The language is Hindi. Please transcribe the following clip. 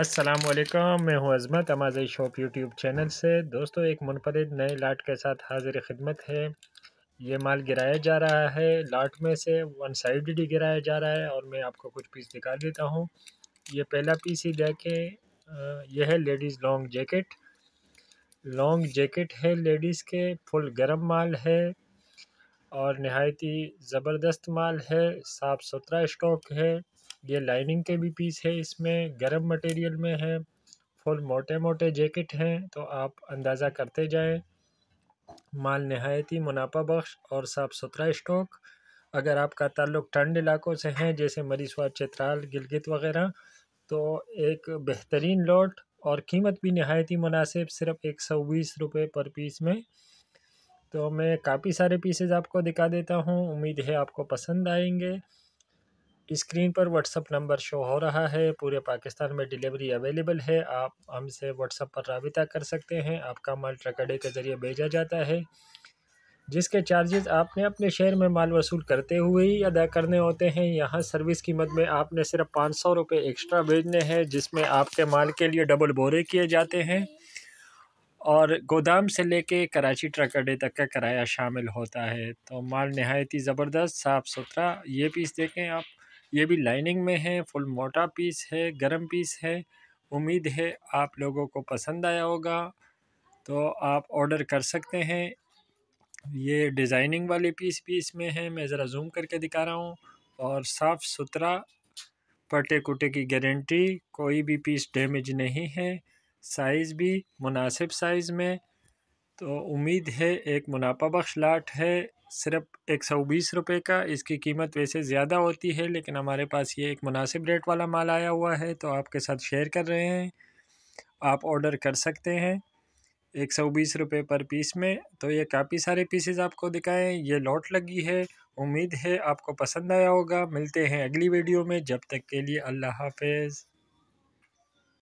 असलम मैं हूं Azmat Amaji shop YouTube channel से दोस्तों एक मुनफरद नए लाट के साथ हाजिर खिदमत है ये माल गिराया जा रहा है लाट में से वन साइड गिराया जा रहा है और मैं आपको कुछ पीस दिखा देता हूं ये पहला पीस ही देखें यह है ladies long jacket long jacket है लेडीज़ के फुल गर्म माल है और नहायती ज़बरदस्त माल है साफ़ सुथरा स्टॉक है ये लाइनिंग के भी पीस है इसमें गर्म मटेरियल में है फुल मोटे मोटे जैकेट हैं तो आप अंदाज़ा करते जाएं माल नहायती मुनाफा बख्श और साफ़ सुथरा स्टॉक अगर आपका ताल्लुक ठंड इलाकों से है जैसे मरीसवा चित्राल गिलगित वगैरह तो एक बेहतरीन लॉट और कीमत भी नहायती मुनासिब सिर्फ एक सौ बीस रुपये पर पीस में तो मैं काफ़ी सारे पीसेज आपको दिखा देता हूँ उम्मीद है आपको पसंद आएंगे स्क्रीन पर व्हाट्सअप नंबर शो हो रहा है पूरे पाकिस्तान में डिलीवरी अवेलेबल है आप हमसे व्हाट्सअप पर रबिता कर सकते हैं आपका माल ट्रक अड्डे के ज़रिए भेजा जाता है जिसके चार्जेस आपने अपने शहर में माल वसूल करते हुए ही अदा करने होते हैं यहाँ सर्विस कीमत में आपने सिर्फ पाँच सौ रुपये एक्स्ट्रा भेजने हैं जिसमें आपके माल के लिए डबल बोरे किए जाते हैं और गोदाम से लेके कराची ट्रक अड्डे तक का किराया शामिल होता है तो माल नहायत ही ज़बरदस्त साफ़ सुथरा ये पीस देखें आप ये भी लाइनिंग में है फुल मोटा पीस है गरम पीस है उम्मीद है आप लोगों को पसंद आया होगा तो आप ऑर्डर कर सकते हैं ये डिज़ाइनिंग वाले पीस भी इसमें है मैं ज़रा जूम करके दिखा रहा हूँ और साफ़ सुथरा पटे कुटे की गारंटी कोई भी पीस डैमेज नहीं है साइज़ भी मुनासिब साइज़ में तो उम्मीद है एक मुनाफा बख्श लाट है सिर्फ एक सौ बीस रुपये का इसकी कीमत वैसे ज़्यादा होती है लेकिन हमारे पास ये एक मुनासिब रेट वाला माल आया हुआ है तो आपके साथ शेयर कर रहे हैं आप ऑर्डर कर सकते हैं एक सौ बीस रुपये पर पीस में तो ये काफ़ी सारे पीसेज आपको दिखाएँ ये लॉट लगी है उम्मीद है आपको पसंद आया होगा मिलते हैं अगली वीडियो में जब तक के लिए अल्लाह हाफिज़